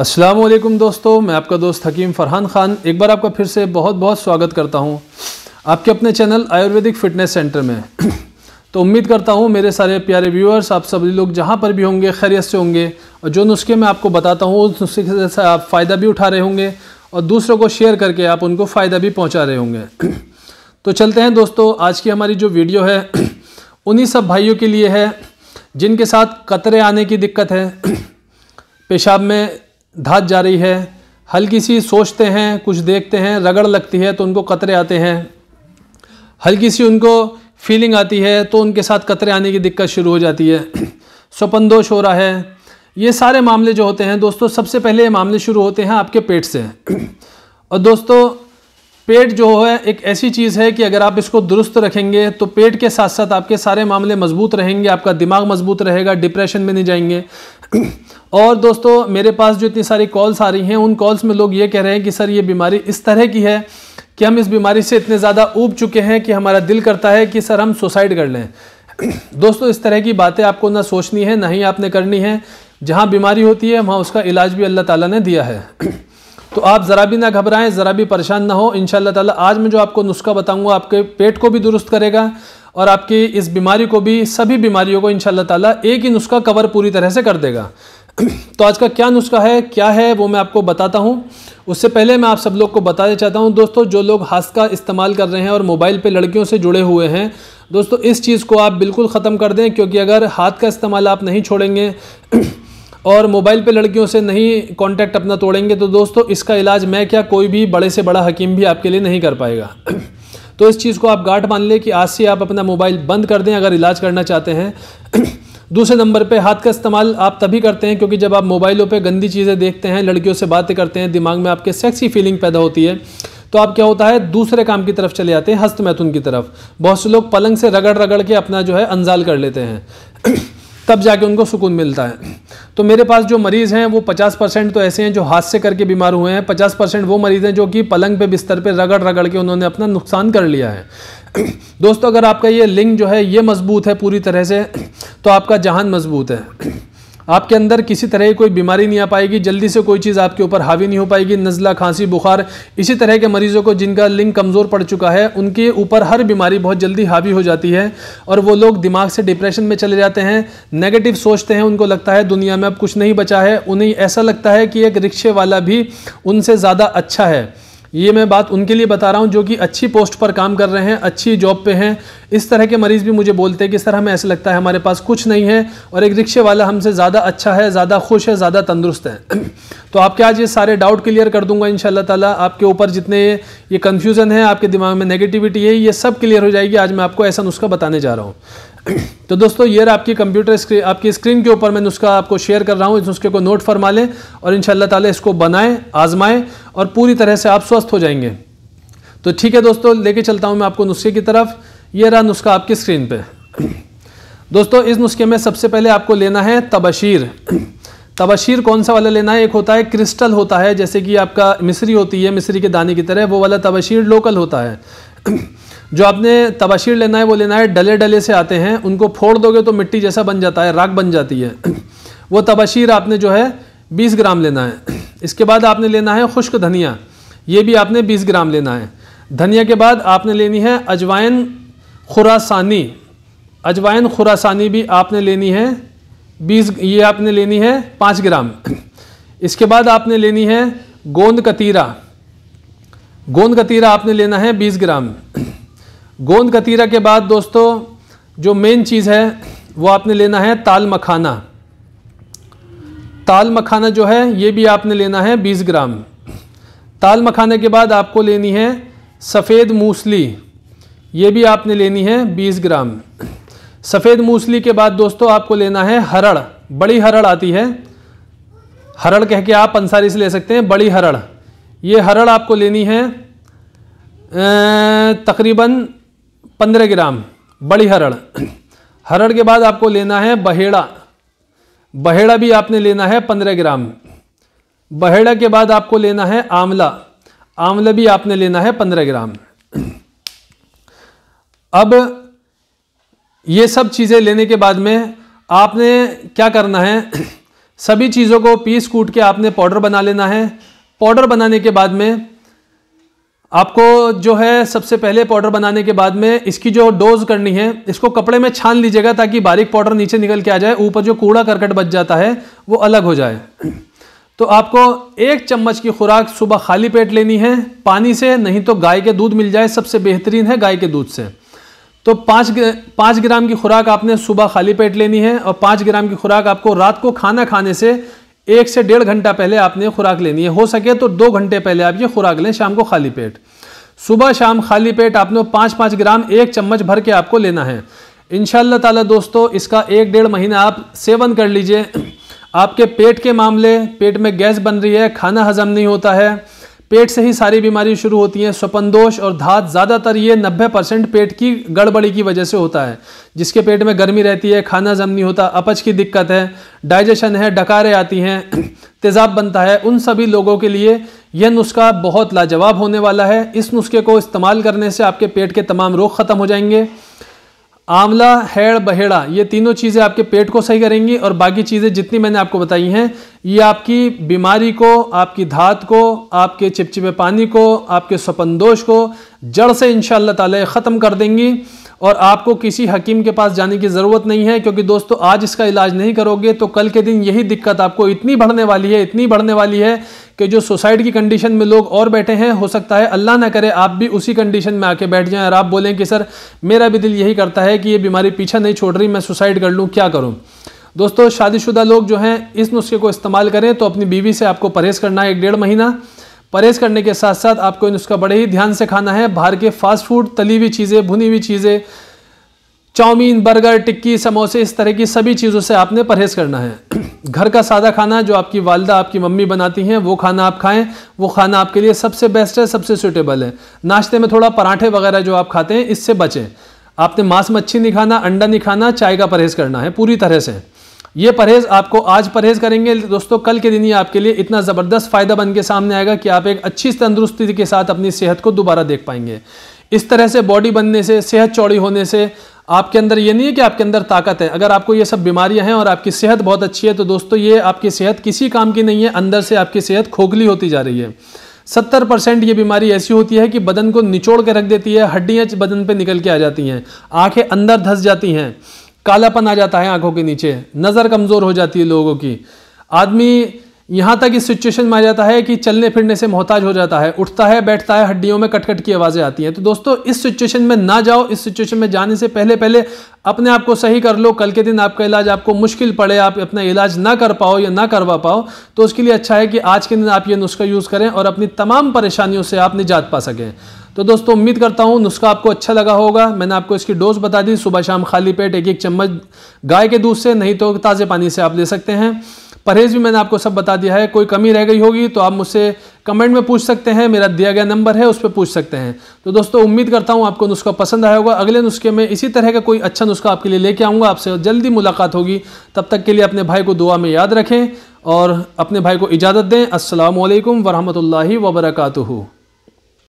असलम दोस्तों मैं आपका दोस्त हकीम फ़रहान ख़ान एक बार आपका फिर से बहुत बहुत स्वागत करता हूँ आपके अपने चैनल आयुर्वेदिक फ़िटनेस सेंटर में तो उम्मीद करता हूँ मेरे सारे प्यारे व्यूअर्स आप सभी लोग जहाँ पर भी होंगे खैरियत से होंगे और जो नुस्खे मैं आपको बताता हूँ उस नुस्खे से आप फ़ायदा भी उठा रहे होंगे और दूसरों को शेयर करके आप उनको फ़ायदा भी पहुँचा रहे होंगे तो चलते हैं दोस्तों आज की हमारी जो वीडियो है उन्हीं सब भाइयों के लिए है जिनके साथ कतरे आने की दिक्कत है पेशाब में धात जा रही है हल्की सी सोचते हैं कुछ देखते हैं रगड़ लगती है तो उनको कतरे आते हैं हल्की सी उनको फीलिंग आती है तो उनके साथ कतरे आने की दिक्कत शुरू हो जाती है स्वपन दोष हो रहा है ये सारे मामले जो होते हैं दोस्तों सबसे पहले ये मामले शुरू होते हैं आपके पेट से और दोस्तों पेट जो है एक ऐसी चीज़ है कि अगर आप इसको दुरुस्त रखेंगे तो पेट के साथ साथ आपके सारे मामले मजबूत रहेंगे आपका दिमाग मजबूत रहेगा डिप्रेशन में नहीं जाएंगे और दोस्तों मेरे पास जो इतनी सारी कॉल्स आ रही हैं उन कॉल्स में लोग ये कह रहे हैं कि सर ये बीमारी इस तरह की है कि हम इस बीमारी से इतने ज़्यादा ऊब चुके हैं कि हमारा दिल करता है कि सर हम सुसाइड कर लें दोस्तों इस तरह की बातें आपको ना सोचनी है ना ही आपने करनी है जहाँ बीमारी होती है वहाँ उसका इलाज भी अल्लाह ताला ने दिया है तो आप ज़रा भी ना घबराएं ज़रा भी परेशान ना हो इन ताला आज मैं जो आपको नुस्खा बताऊंगा आपके पेट को भी दुरुस्त करेगा और आपकी इस बीमारी को भी सभी बीमारियों को इन ताला एक ही नुस्खा कवर पूरी तरह से कर देगा तो आज का क्या नुस्खा है क्या है वो मैं आपको बताता हूँ उससे पहले मैं आप सब लोग को बताना चाहता हूँ दोस्तों जो लोग हाथ का इस्तेमाल कर रहे हैं और मोबाइल पे लड़कियों से जुड़े हुए हैं दोस्तों इस चीज़ को आप बिल्कुल ख़त्म कर दें क्योंकि अगर हाथ का इस्तेमाल आप नहीं छोड़ेंगे और मोबाइल पे लड़कियों से नहीं कांटेक्ट अपना तोड़ेंगे तो दोस्तों इसका इलाज मैं क्या कोई भी बड़े से बड़ा हकीम भी आपके लिए नहीं कर पाएगा तो इस चीज़ को आप गाठ मान लें कि आज से आप अपना मोबाइल बंद कर दें अगर इलाज करना चाहते हैं दूसरे नंबर पे हाथ का इस्तेमाल आप तभी करते हैं क्योंकि जब आप मोबाइलों पे गंदी चीज़ें देखते हैं लड़कियों से बातें करते हैं दिमाग में आपके सेक्सी फीलिंग पैदा होती है तो आप क्या होता है दूसरे काम की तरफ चले जाते हैं हस्त मैथुन की तरफ बहुत से लोग पलंग से रगड़ रगड़ के अपना जो है अनजाल कर लेते हैं तब जाके उनको सुकून मिलता है तो मेरे पास जो मरीज़ हैं वो 50 परसेंट तो ऐसे हैं जो हाथ से करके बीमार हुए हैं 50 परसेंट वो मरीज़ हैं जो कि पलंग पे बिस्तर पे रगड़ रगड़ के उन्होंने अपना नुकसान कर लिया है दोस्तों अगर आपका ये लिंग जो है ये मजबूत है पूरी तरह से तो आपका जहान मजबूत है आपके अंदर किसी तरह की कोई बीमारी नहीं आ पाएगी जल्दी से कोई चीज़ आपके ऊपर हावी नहीं हो पाएगी नज़ला खांसी बुखार इसी तरह के मरीज़ों को जिनका लिंग कमज़ोर पड़ चुका है उनके ऊपर हर बीमारी बहुत जल्दी हावी हो जाती है और वो लोग दिमाग से डिप्रेशन में चले जाते हैं नेगेटिव सोचते हैं उनको लगता है दुनिया में अब कुछ नहीं बचा है उन्हें ऐसा लगता है कि एक रिक्शे वाला भी उनसे ज़्यादा अच्छा है ये मैं बात उनके लिए बता रहा हूँ जो कि अच्छी पोस्ट पर काम कर रहे हैं अच्छी जॉब पे हैं इस तरह के मरीज़ भी मुझे बोलते हैं कि सर हमें ऐसा लगता है हमारे पास कुछ नहीं है और एक रिक्शे वाला हमसे ज़्यादा अच्छा है ज़्यादा खुश है ज़्यादा तंदुरुस्त है तो आपके आज ये सारे डाउट क्लियर कर दूंगा इन ताला आपके ऊपर जितने ये कन्फ्यूज़न है आपके दिमाग में नेगेटिविटी है ये सब क्लियर हो जाएगी आज मैं आपको ऐसा नुस्खा बताने जा रहा हूँ तो दोस्तों ये रहा आपकी कंप्यूटर स्क्रीन आपकी स्क्रीन के ऊपर मैं नुस्खा आपको शेयर कर रहा हूँ इस नुस्खे को नोट फरमा लें और इन ताला इसको बनाएं आजमाएं और पूरी तरह से आप स्वस्थ हो जाएंगे तो ठीक है दोस्तों लेके चलता हूँ मैं आपको नुस्खे की तरफ ये रहा नुस्खा आपकी स्क्रीन पर दोस्तों इस नुस्खे में सबसे पहले आपको लेना है तबशीर तबशीर कौन सा वाला लेना है एक होता है क्रिस्टल होता है जैसे कि आपका मिसरी होती है मिसरी के दाने की तरह वो वाला तबशीर लोकल होता है जो आपने तबाशीर लेना है वो लेना है डले डले से आते हैं उनको फोड़ दोगे तो मिट्टी जैसा बन जाता है राख बन जाती है वो तबाशीर आपने जो है बीस ग्राम लेना है इसके बाद आपने लेना है खुश्क धनिया ये भी आपने बीस ग्राम लेना है धनिया के बाद आपने लेनी है अजवाइन खुरासानी अजवाइन खुरासानी भी आपने लेनी है बीस ये आपने लेनी है पाँच ग्राम इसके बाद आपने लेनी है गोंद कतीरा गोंद कतीरा आपने लेना है बीस ग्राम गोंद कतीरा के बाद दोस्तों जो मेन चीज़ है वो आपने लेना है ताल मखाना ताल मखाना जो है ये भी आपने लेना है 20 ग्राम ताल मखाने के बाद आपको लेनी है सफ़ेद मूसली ये भी आपने लेनी है 20 ग्राम सफ़ेद मूसली के बाद दोस्तों आपको लेना है हरड़ बड़ी हरड़ आती है हरड़ कह के आप अंसारी से ले सकते हैं बड़ी हरड़ ये हरड़ आपको लेनी है तकरीबन पंद्रह ग्राम बड़ी हरड़ हरड़ के बाद आपको लेना है बहेड़ा बहेड़ा भी आपने लेना है पंद्रह ग्राम बहेड़ा के बाद आपको लेना है आंवला आंवला भी आपने लेना है पंद्रह ग्राम अब ये सब चीज़ें लेने के बाद में आपने क्या करना है सभी चीज़ों को पीस कूट के आपने पाउडर बना लेना है पाउडर बनाने के बाद में आपको जो है सबसे पहले पाउडर बनाने के बाद में इसकी जो डोज करनी है इसको कपड़े में छान लीजिएगा ताकि बारीक पाउडर नीचे निकल के आ जाए ऊपर जो कूड़ा करकट बच जाता है वो अलग हो जाए तो आपको एक चम्मच की खुराक सुबह खाली पेट लेनी है पानी से नहीं तो गाय के दूध मिल जाए सबसे बेहतरीन है गाय के दूध से तो पाँच पाँच ग्राम की खुराक आपने सुबह खाली पेट लेनी है और पाँच ग्राम की खुराक आपको रात को खाना खाने से एक से डेढ़ घंटा पहले आपने खुराक लेनी है हो सके तो दो घंटे पहले आप ये खुराक लें शाम को खाली पेट सुबह शाम खाली पेट आपने पाँच पाँच ग्राम एक चम्मच भर के आपको लेना है इन ताला दोस्तों इसका एक डेढ़ महीना आप सेवन कर लीजिए आपके पेट के मामले पेट में गैस बन रही है खाना हजम नहीं होता है पेट से ही सारी बीमारी शुरू होती हैं स्वपन दोष और धात ज़्यादातर ये 90 परसेंट पेट की गड़बड़ी की वजह से होता है जिसके पेट में गर्मी रहती है खाना जम नहीं होता अपच की दिक्कत है डाइजेशन है डकारें आती हैं तेज़ाब बनता है उन सभी लोगों के लिए यह नुस्खा बहुत लाजवाब होने वाला है इस नुस्खे को इस्तेमाल करने से आपके पेट के तमाम रोग ख़त्म हो जाएंगे आंवला हेड़ बहेड़ा ये तीनों चीज़ें आपके पेट को सही करेंगी और बाकी चीज़ें जितनी मैंने आपको बताई हैं ये आपकी बीमारी को आपकी धात को आपके चिपचिपे पानी को आपके स्वपन दोष को जड़ से इन ताला ख़त्म कर देंगी और आपको किसी हकीम के पास जाने की ज़रूरत नहीं है क्योंकि दोस्तों आज इसका इलाज नहीं करोगे तो कल के दिन यही दिक्कत आपको इतनी बढ़ने वाली है इतनी बढ़ने वाली है कि जो सुसाइड की कंडीशन में लोग और बैठे हैं हो सकता है अल्लाह ना करे आप भी उसी कंडीशन में आके बैठ जाएं और आप बोलें कि सर मेरा भी दिल यही करता है कि ये बीमारी पीछा नहीं छोड़ रही मैं सुसाइड कर लूँ क्या करूँ दोस्तों शादीशुदा लोग जो हैं इस नुस्खे को इस्तेमाल करें तो अपनी बीवी से आपको परहेज़ करना है एक डेढ़ महीना परहेज करने के साथ साथ आपको इन उसका बड़े ही ध्यान से खाना है बाहर के फास्ट फूड तली हुई चीज़ें भुनी हुई चीज़ें चाउमीन बर्गर टिक्की समोसे इस तरह की सभी चीज़ों से आपने परहेज करना है घर का सादा खाना जो आपकी वालदा आपकी मम्मी बनाती हैं वो खाना आप खाएं वो खाना आपके लिए सबसे बेस्ट है सबसे सूटेबल है नाश्ते में थोड़ा पराठे वगैरह जो आप खाते हैं इससे बचें आपने मांस मच्छी नहीं खाना अंडा नहीं खाना चाय का परहेज करना है पूरी तरह से ये परहेज़ आपको आज परहेज़ करेंगे दोस्तों कल के दिन ही आपके लिए इतना ज़बरदस्त फ़ायदा बन के सामने आएगा कि आप एक अच्छी तंदुरुस्ती के साथ अपनी सेहत को दोबारा देख पाएंगे इस तरह से बॉडी बनने से सेहत चौड़ी होने से आपके अंदर ये नहीं है कि आपके अंदर ताकत है अगर आपको ये सब बीमारियां हैं और आपकी सेहत बहुत अच्छी है तो दोस्तों ये आपकी सेहत किसी काम की नहीं है अंदर से आपकी सेहत खोखली होती जा रही है सत्तर परसेंट ये बीमारी ऐसी होती है कि बदन को निचोड़ के रख देती है हड्डियाँ बदन पर निकल के आ जाती हैं आँखें अंदर धंस जाती हैं कालापन आ जाता है आंखों के नीचे नज़र कमज़ोर हो जाती है लोगों की आदमी यहाँ तक इस सिचुएशन में आ जाता है कि चलने फिरने से मोहताज हो जाता है उठता है बैठता है हड्डियों में कटकट की आवाज़ें आती हैं तो दोस्तों इस सिचुएशन में ना जाओ इस सिचुएशन में जाने से पहले पहले अपने आप को सही कर लो कल के दिन आपका इलाज आपको मुश्किल पड़े आप अपना इलाज ना कर पाओ या ना करवा पाओ तो उसके लिए अच्छा है कि आज के दिन आप ये नुस्खा यूज़ करें और अपनी तमाम परेशानियों से आप निजात पा सकें तो दोस्तों उम्मीद करता हूँ नुस्खा आपको अच्छा लगा होगा मैंने आपको इसकी डोज बता दी सुबह शाम खाली पेट एक एक चम्मच गाय के दूध से नहीं तो ताज़े पानी से आप ले सकते हैं परहेज़ भी मैंने आपको सब बता दिया है कोई कमी रह गई होगी तो आप मुझसे कमेंट में पूछ सकते हैं मेरा दिया गया नंबर है उस पर पूछ सकते हैं तो दोस्तों उम्मीद करता हूँ आपको नुस्खा पसंद आया होगा अगले नुस्खे में इसी तरह का कोई अच्छा नुस्खा आपके लिए लेके आऊँगा आपसे जल्दी मुलाकात होगी तब तक के लिए अपने भाई को दुआ में याद रखें और अपने भाई को इजाज़त दें असलकम वरहमल वबरकू